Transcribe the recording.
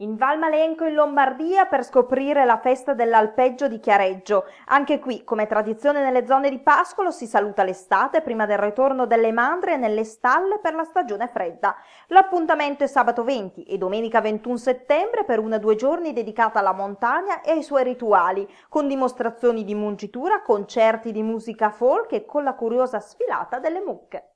In Val Malenco in Lombardia per scoprire la festa dell'alpeggio di Chiareggio. Anche qui, come tradizione nelle zone di pascolo, si saluta l'estate prima del ritorno delle mandrie nelle stalle per la stagione fredda. L'appuntamento è sabato 20 e domenica 21 settembre per una o due giorni dedicata alla montagna e ai suoi rituali, con dimostrazioni di mungitura, concerti di musica folk e con la curiosa sfilata delle mucche.